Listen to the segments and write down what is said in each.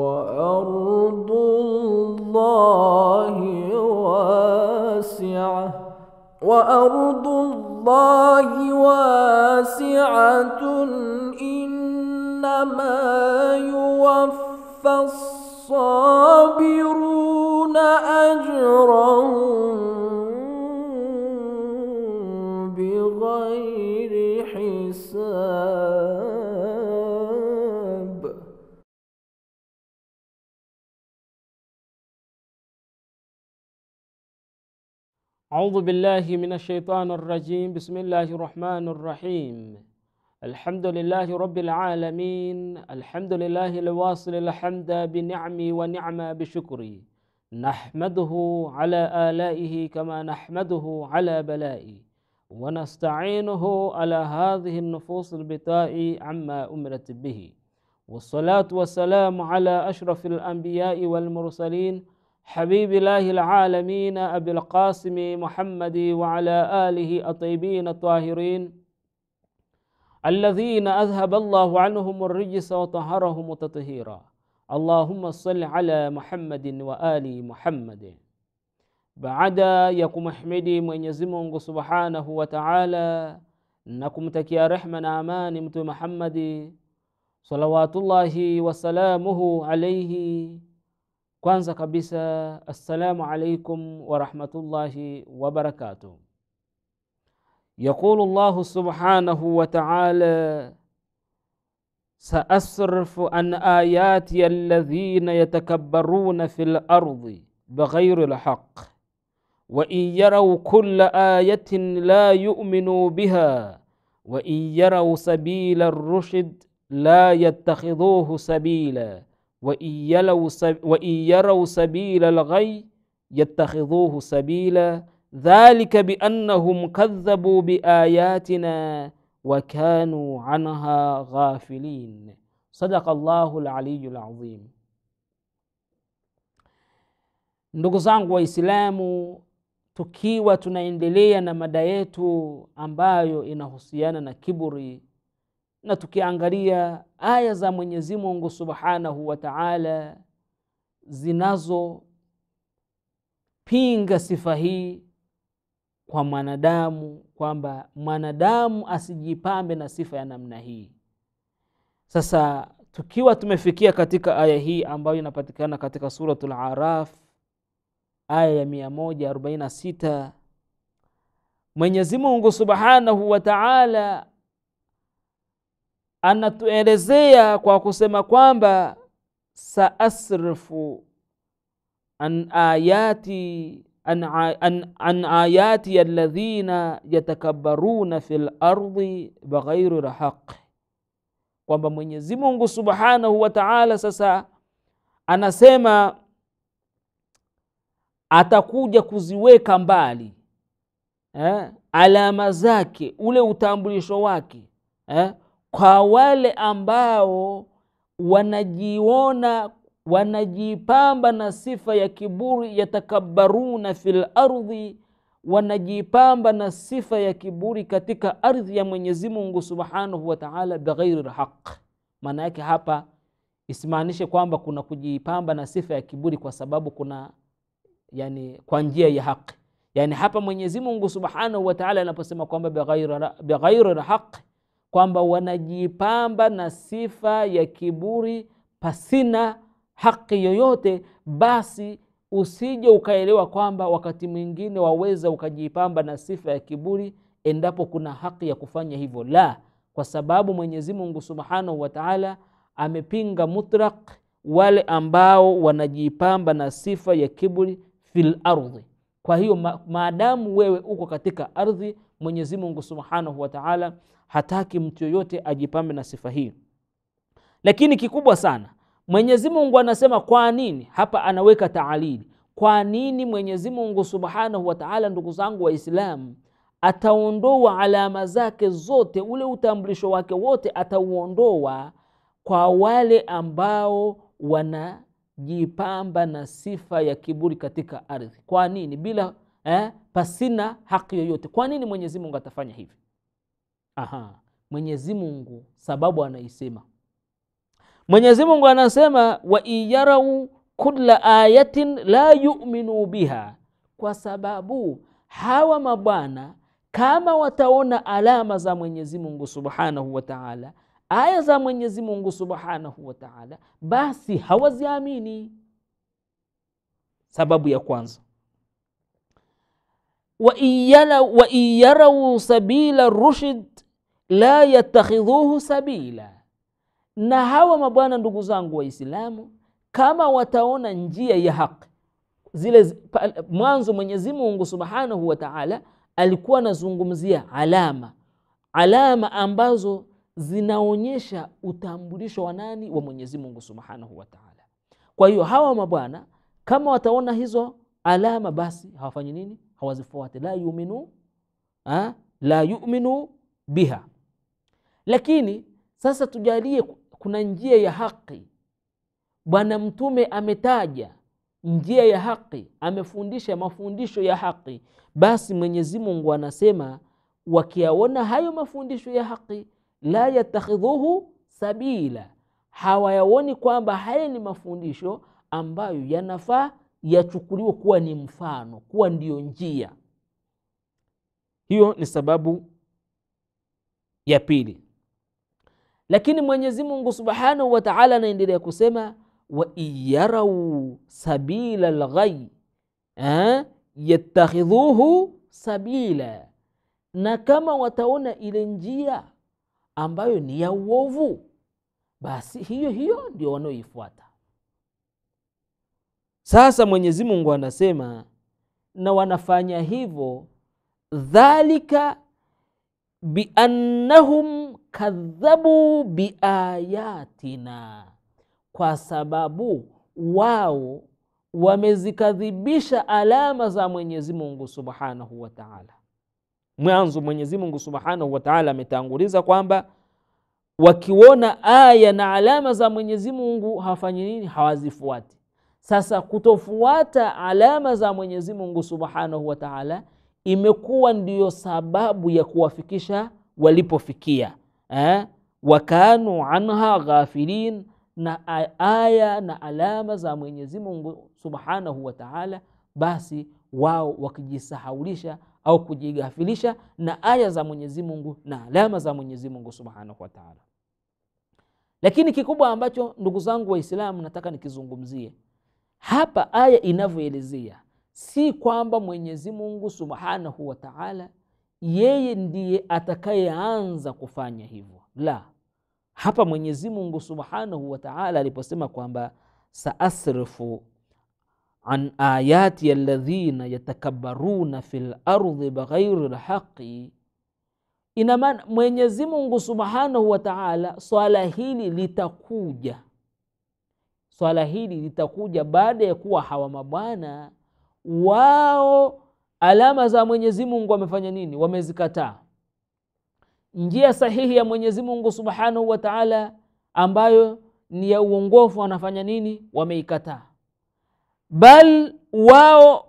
وأرض الله واسعة وأرض الله واسعة إنما يوفى الصابرون أجرهم أعوذ بالله من الشيطان الرجيم بسم الله الرحمن الرحيم الحمد لله رب العالمين الحمد لله الواصل الحمد بنعمي ونعمة بشكري نحمده على آلائه كما نحمده على بلائي ونستعينه على هذه النفوس البتاء عما أمرت به والصلاة والسلام على أشرف الأنبياء والمرسلين حبيب الله العالمين أبي القاسم محمد وعلى آله الطيبين الطاهرين الذين أذهب الله عنهم الرجس وطهرهم تطهيرا اللهم صل على محمد وآل محمد بعد يكم حمدي من يزمون سبحانه وتعالى نكم تكيا رحمة أمان محمد صلوات الله وسلامه عليه Kwanza kabisa, assalamu alaikum warahmatullahi wabarakatuh. Yaqulu llahu subhanahu wa taala, saasrifu an ayati alladhina yatakabbaruna fi lardi bighairi lhaq wain yarau kulla ayatin la yuminuu biha wain yarau sabila rushd la yattakhidhuhu sabila وإن يروا سبيل الغي يتخذوه سبيلا ذلك بأنهم كذبوا بآياتنا وكانوا عنها غافلين صدق الله العلي العظيم Ndugu zangu Waislamu, tukiwa tunaendelea na mada yetu ambayo inahusiana na kiburi na tukiangalia aya za Mwenyezi Mungu Subhanahu wa Ta'ala zinazopinga sifa hii kwa mwanadamu, kwamba mwanadamu asijipambe na sifa ya namna hii. Sasa tukiwa tumefikia katika aya hii ambayo inapatikana katika Suratul Araf aya ya 146 Mwenyezi Mungu Subhanahu wa Ta'ala anatuelezea kwa kusema kwamba saasrifu an ayati an, an, an ayati alladhina yatakabbaruna fi lardi bighairi lhaqi, kwamba Mwenyezi Mungu subhanahu wa taala sasa anasema atakuja kuziweka mbali eh, alama zake ule utambulisho wake eh, kwa wale ambao wanajiona wanajipamba na sifa ya kiburi, yatakabaruna fil ardhi, wanajipamba na sifa ya kiburi katika ardhi ya Mwenyezi Mungu subhanahu wa taala, bighairi lhaq. Maana yake hapa isimaanishe kwamba kuna kujipamba na sifa ya kiburi kwa sababu kuna yani, kwa njia ya haqi. Yani hapa Mwenyezi Mungu subhanahu wa taala anaposema kwamba bighairi lhaq kwamba wanajipamba na sifa ya kiburi pasina haki yoyote, basi usije ukaelewa kwamba wakati mwingine waweza ukajipamba na sifa ya kiburi endapo kuna haki ya kufanya hivyo. La, kwa sababu Mwenyezi Mungu Subhanahu wa Ta'ala amepinga mutlak wale ambao wanajipamba na sifa ya kiburi fil ardhi kwa hiyo ma, maadamu wewe uko katika ardhi mwenyezi mungu subhanahu wataala hataki mtu yoyote ajipambe na sifa hii lakini kikubwa sana mwenyezi mungu anasema kwa nini hapa anaweka taalili kwa nini mwenyezi mungu subhanahu wataala ndugu zangu waislamu ataondoa alama zake zote ule utambulisho wake wote atauondoa kwa wale ambao wana jipamba na sifa ya kiburi katika ardhi. Kwa nini? Bila eh, pasina haki yoyote. Kwa nini Mwenyezi Mungu atafanya hivi? Aha, Mwenyezi Mungu sababu anaisema. Mwenyezi Mungu anasema wa iyarau kulla ayatin la yuminu biha, kwa sababu hawa mabwana kama wataona alama za Mwenyezi Mungu subhanahu wa taala aya za Mwenyezi Mungu subhanahu wa taala, basi hawaziamini. Sababu ya kwanza wa iyarau sabila rushd la yatakhidhuhu sabila, na hawa mabwana, ndugu zangu Waislamu, kama wataona njia ya haki zile. Mwanzo Mwenyezi Mungu subhanahu wa taala alikuwa anazungumzia alama, alama ambazo zinaonyesha utambulisho wa nani? Wa Mwenyezi Mungu subhanahu wa taala. Kwa hiyo hawa mabwana kama wataona hizo alama, basi hawafanyi nini? Hawazifuate, la yuminu ha? la yuminu biha. Lakini sasa tujalie, kuna njia ya haki. Bwana Mtume ametaja njia ya haki, amefundisha mafundisho ya haki. Basi Mwenyezi Mungu anasema wakiyaona hayo mafundisho ya haki la yatakhidhuhu sabila, hawayaoni kwamba haya ni mafundisho ambayo yanafaa yachukuliwe kuwa ni mfano, kuwa ndiyo njia. Hiyo ni sababu ya pili. Lakini Mwenyezi Mungu subhanahu wa taala anaendelea kusema wa iyarau sabila lghai eh, yattakhidhuhu sabila, na kama wataona ile njia ambayo ni ya uovu, basi hiyo hiyo ndio wanaoifuata. Sasa Mwenyezi Mungu anasema, na wanafanya hivyo dhalika biannahum kadhabu biayatina, kwa sababu wao wamezikadhibisha alama za Mwenyezi Mungu subhanahu wa taala mwanzo Mwenyezi Mungu Subhanahu wa Ta'ala ametanguliza kwamba wakiona aya na alama za Mwenyezi Mungu hawafanyi nini? Hawazifuati. Sasa kutofuata alama za Mwenyezi Mungu Subhanahu wa Ta'ala imekuwa ndiyo sababu ya kuwafikisha walipofikia eh? wakanu anha ghafilin, na aya na alama za Mwenyezi Mungu Subhanahu wa Ta'ala, basi wao wakijisahaulisha au kujigafilisha na aya za Mwenyezi Mungu na alama za Mwenyezi Mungu Subhanahu wa Ta'ala. Lakini kikubwa ambacho ndugu zangu Waislamu nataka nikizungumzie hapa, aya inavyoelezea si kwamba Mwenyezi Mungu Subhanahu wa Ta'ala yeye ndiye atakayeanza kufanya hivyo, la. Hapa Mwenyezi Mungu Subhanahu wa Ta'ala aliposema kwamba saasrifu an ayati alladhina yatakabbaruna fi lardhi bighairi lhaqi. Ina maana Mwenyezi Mungu subhanahu wa taala, swala hili litakuja, swala hili litakuja baada ya kuwa hawa mabwana wao alama za Mwenyezi Mungu wamefanya nini? Wamezikataa. Njia sahihi ya Mwenyezi Mungu subhanahu wa taala ambayo ni ya uongofu, wanafanya nini? Wameikataa bal wao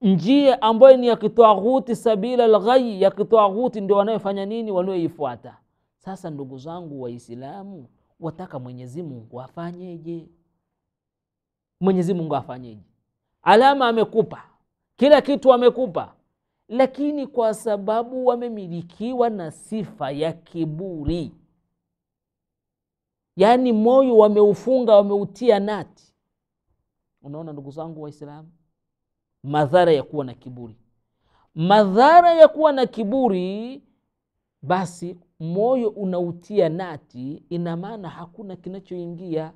njia ambayo ni ya kitwaghuti, sabila lghai ya kitwaghuti, ndio wanayofanya nini? Wanayoifuata. Sasa ndugu zangu Waislamu, wataka Mwenyezi Mungu afanyeje? Mwenyezi Mungu afanyeje? Alama amekupa kila kitu amekupa, lakini kwa sababu wamemilikiwa na sifa ya kiburi yaani moyo wameufunga, wameutia nati. Unaona ndugu zangu Waislamu, madhara ya kuwa na kiburi, madhara ya kuwa na kiburi. Basi moyo unautia nati, ina maana hakuna kinachoingia.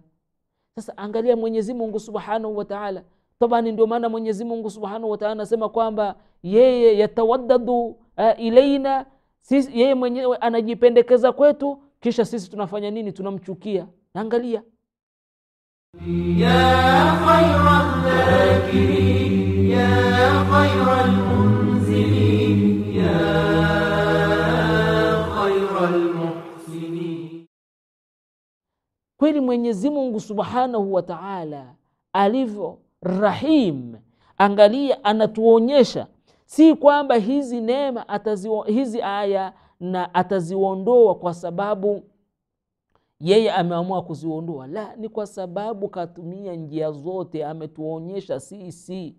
Sasa angalia Mwenyezi Mungu subhanahu wa taala tabani, ndio maana Mwenyezi Mungu subhanahu wa taala anasema kwamba yeye yatawaddadu uh, eh, ilaina sisi, yeye mwenyewe anajipendekeza kwetu kisha sisi tunafanya nini tunamchukia angalia ya kweli mwenyezi mungu subhanahu wa taala alivyo rahim angalia anatuonyesha si kwamba hizi neema ataziwa, hizi aya na ataziondoa kwa sababu yeye ameamua kuziondoa la ni kwa sababu katumia njia zote ametuonyesha sisi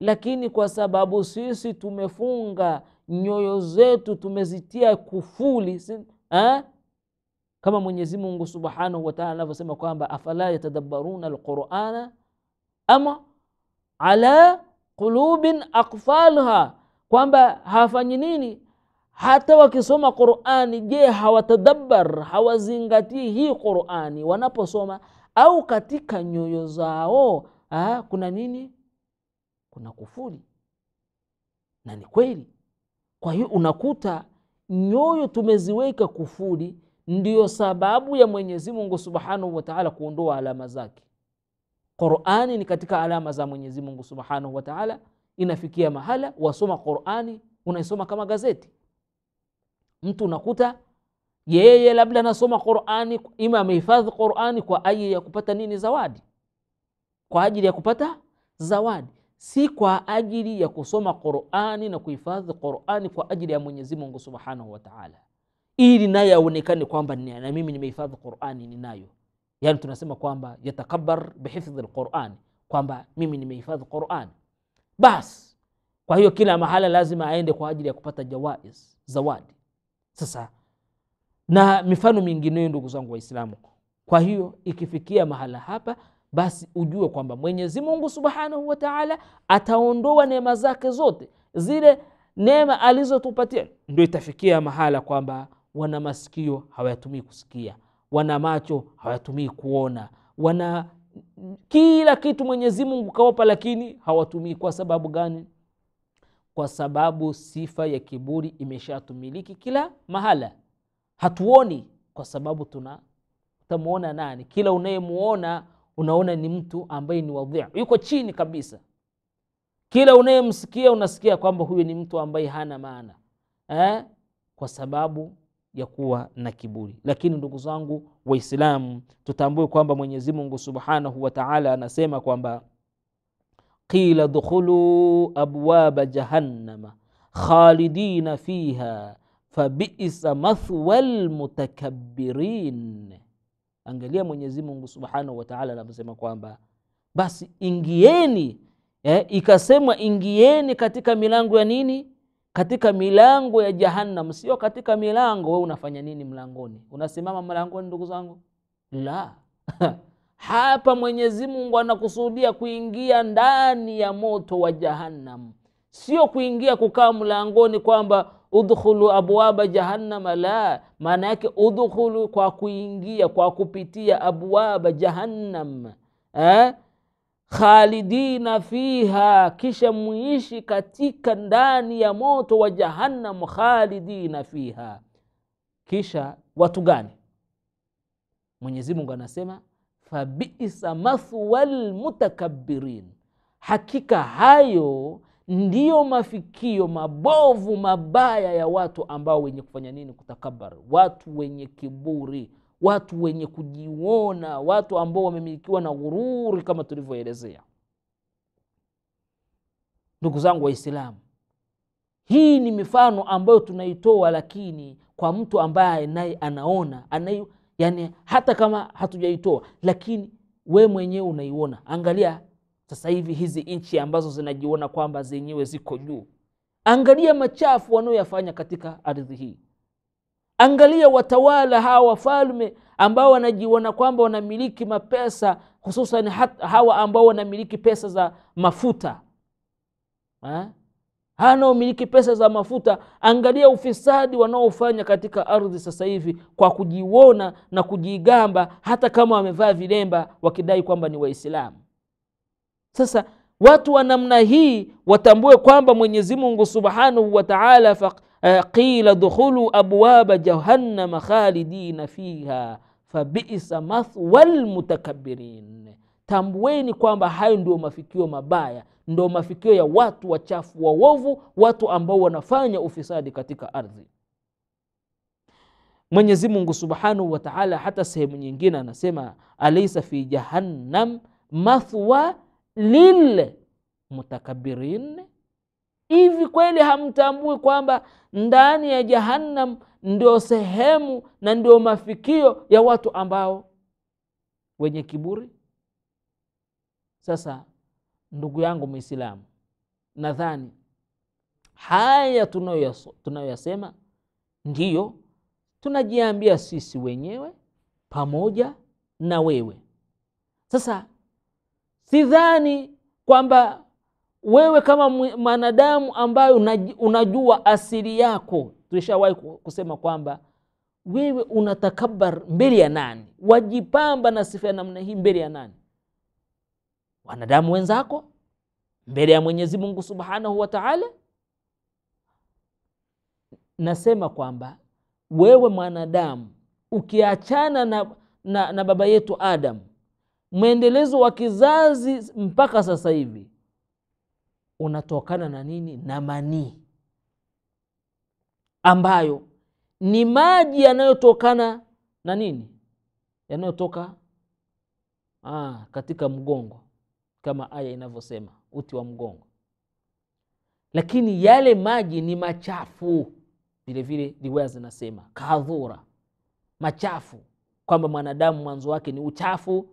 lakini kwa sababu sisi tumefunga nyoyo zetu tumezitia kufuli ha? kama mwenyezi mungu subhanahu wataala anavyosema kwamba afala yatadabbaruna alqurana ama ala qulubin akfalha kwamba hafanyi nini hata wakisoma Qurani, je, hawatadabbar hawazingatii hii Qurani wanaposoma au katika nyoyo zao ha, ah, kuna nini? Kuna kufuri. Na ni kweli. Kwa hiyo unakuta nyoyo tumeziweka kufuri, ndiyo sababu ya Mwenyezi Mungu subhanahu wa taala kuondoa alama zake. Qurani ni katika alama za Mwenyezi Mungu subhanahu wa taala. Inafikia mahala wasoma Qurani unaisoma kama gazeti mtu nakuta yeye labda anasoma qurani ima amehifadhi qurani kwa ajili ya kupata nini zawadi kwa ajili ya kupata zawadi si kwa ajili ya kusoma qurani na kuhifadhi qurani kwa ajili ya mwenyezi mungu subhanahu wataala ili naye aonekane kwamba na mimi nimehifadhi qurani ninayo yani tunasema kwamba yatakabar bihifdhi lquran kwamba mimi nimehifadhi quran basi kwa hiyo kila mahala lazima aende kwa ajili ya kupata jawaiz zawadi sasa na mifano mingineyo, ndugu zangu Waislamu. Kwa hiyo ikifikia mahala hapa, basi ujue kwamba Mwenyezi Mungu subhanahu wa taala ataondoa neema zake zote, zile neema alizotupatia ndio itafikia mahala kwamba wana masikio hawayatumii kusikia, wana macho hawayatumii kuona, wana kila kitu Mwenyezi Mungu kawapa, lakini hawatumii. Kwa sababu gani? kwa sababu sifa ya kiburi imeshatumiliki kila mahala hatuoni kwa sababu tuna utamwona nani kila unayemuona unaona ni mtu ambaye ni wadhi yuko chini kabisa kila unayemsikia unasikia kwamba huyu ni mtu ambaye hana maana eh? kwa sababu ya kuwa na kiburi lakini ndugu zangu waislamu tutambue kwamba mwenyezi mungu subhanahu wataala anasema kwamba qila dukhulu abwaba jahannama khalidina fiha fabisa mathwa lmutakabirin Angalia Mwenyezi Mungu subhanahu wa taala anavyosema kwamba basi ingieni eh, ikasemwa ingieni katika milango ya nini? Katika milango ya Jahannam, sio katika milango. We unafanya nini mlangoni? Unasimama mlangoni, ndugu zangu? La hapa mwenyezi mungu anakusudia kuingia ndani ya moto wa jahannam sio kuingia kukaa mlangoni kwamba udkhulu abwaba jahannama la maana yake udkhulu kwa kuingia kwa kupitia abwaba jahannam eh? khalidina fiha kisha muishi katika ndani ya moto wa jahannam khalidina fiha kisha watu gani mwenyezi mungu anasema fabisa mathwal mutakabirin hakika hayo ndiyo mafikio mabovu mabaya ya watu ambao wenye kufanya nini? Kutakabar, watu wenye kiburi, watu wenye kujiona, watu ambao wamemilikiwa na ghururi, kama tulivyoelezea. Ndugu zangu Waislamu, hii ni mifano ambayo tunaitoa, lakini kwa mtu ambaye naye anaona anayo yani hata kama hatujaitoa lakini we mwenyewe unaiona angalia sasa hivi hizi nchi ambazo zinajiona kwamba zenyewe ziko juu angalia machafu wanaoyafanya katika ardhi hii angalia watawala hawa wafalme ambao wanajiona kwamba wanamiliki mapesa hususan hawa ambao wanamiliki pesa za mafuta ha? hana umiliki pesa za mafuta. Angalia ufisadi wanaofanya katika ardhi sasa hivi kwa kujiona na kujigamba, hata kama wamevaa vilemba wakidai kwamba ni Waislamu. Sasa watu wa namna hii watambue kwamba Mwenyezi Mungu subhanahu wa taala eh, qila dukhulu abwaba jahannama khalidina fiha fabisa mathwa lmutakabirin tambueni kwamba hayo ndio mafikio mabaya, ndo mafikio ya watu wachafu wawovu watu ambao wanafanya ufisadi katika ardhi. Mwenyezi Mungu subhanahu wa taala hata sehemu nyingine anasema, alaisa fi jahannam mathwa lil mutakabirin. Hivi kweli hamtambui kwamba ndani ya jahannam ndio sehemu na ndio mafikio ya watu ambao wenye kiburi sasa ndugu yangu Mwislamu, nadhani haya tunayoyasema ndiyo tunajiambia sisi wenyewe pamoja na wewe. Sasa sidhani kwamba wewe kama mwanadamu ambayo unajua asili yako, tulishawahi kusema kwamba wewe unatakabar mbele ya nani? Wajipamba na sifa ya namna hii mbele ya nani? wanadamu wenzako mbele ya Mwenyezi Mungu Subhanahu wa Ta'ala. Nasema kwamba wewe mwanadamu ukiachana na, na, na baba yetu Adam, mwendelezo wa kizazi mpaka sasa hivi unatokana na nini? Na manii ambayo ni maji yanayotokana na nini? Yanayotoka ah, katika mgongo kama aya inavyosema uti wa mgongo, lakini yale maji ni machafu. Vilevile riwaya zinasema kadhura machafu, kwamba mwanadamu mwanzo wake ni uchafu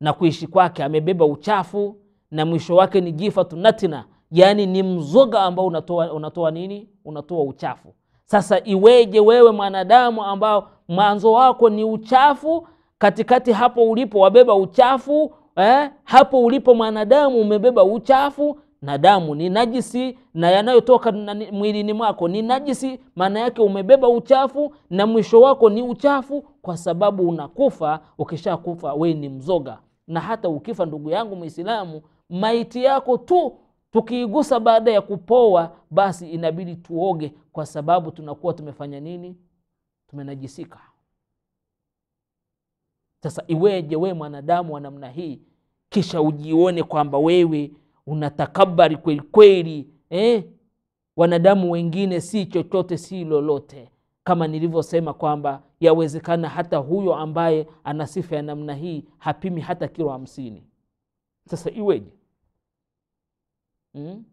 na kuishi kwake amebeba uchafu na mwisho wake ni tunatina yaani ni mzoga ambao unatoa, unatoa nini? Unatoa uchafu. Sasa iweje wewe mwanadamu ambao mwanzo wako ni uchafu, katikati hapo ulipo wabeba uchafu eh, hapo ulipo mwanadamu umebeba uchafu na damu ni najisi na yanayotoka mwilini mwako ni najisi, maana yake umebeba uchafu na mwisho wako ni uchafu, kwa sababu unakufa. Ukishakufa we ni mzoga. Na hata ukifa, ndugu yangu Mwislamu, maiti yako tu tukiigusa baada ya kupoa, basi inabidi tuoge, kwa sababu tunakuwa tumefanya nini? Tumenajisika. Sasa iweje wee mwanadamu wa namna hii, kisha ujione kwamba wewe unatakabari kweli kweli eh? Wanadamu wengine si chochote, si lolote, kama nilivyosema kwamba yawezekana hata huyo ambaye ana sifa ya namna hii hapimi hata kilo hamsini. Sasa iweje hmm?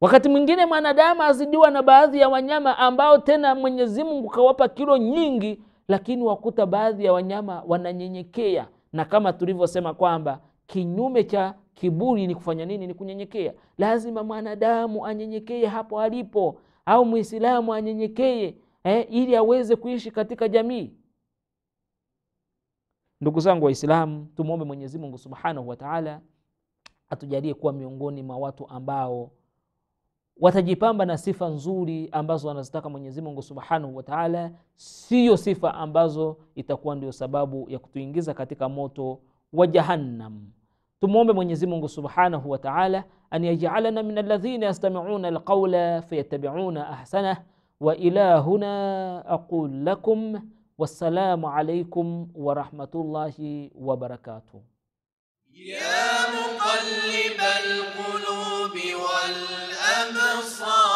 Wakati mwingine mwanadamu azidiwa na baadhi ya wanyama ambao tena Mwenyezi Mungu kawapa kilo nyingi lakini wakuta baadhi ya wanyama wananyenyekea, na kama tulivyosema kwamba kinyume cha kiburi ni kufanya nini? Ni kunyenyekea. Lazima mwanadamu anyenyekee hapo alipo, au mwislamu anyenyekee eh, ili aweze kuishi katika jamii. Ndugu zangu Waislamu, tumwombe mwenyezimungu subhanahu wataala atujalie kuwa miongoni mwa watu ambao watajipamba na sifa nzuri ambazo anazitaka Mwenyezi Mungu subhanahu wa taala, siyo sifa ambazo itakuwa ndio sababu ya kutuingiza katika moto wa Jahannam. Tumwombe Mwenyezi Mungu subhanahu wa taala an yajalana min alladhina yastamiuna alqaula fayatabiuna ahsana Wa ila huna aqul lakum wassalamu alaikum warahmatullahi wabarakatuh ya muqallibal qulubi wal أبصار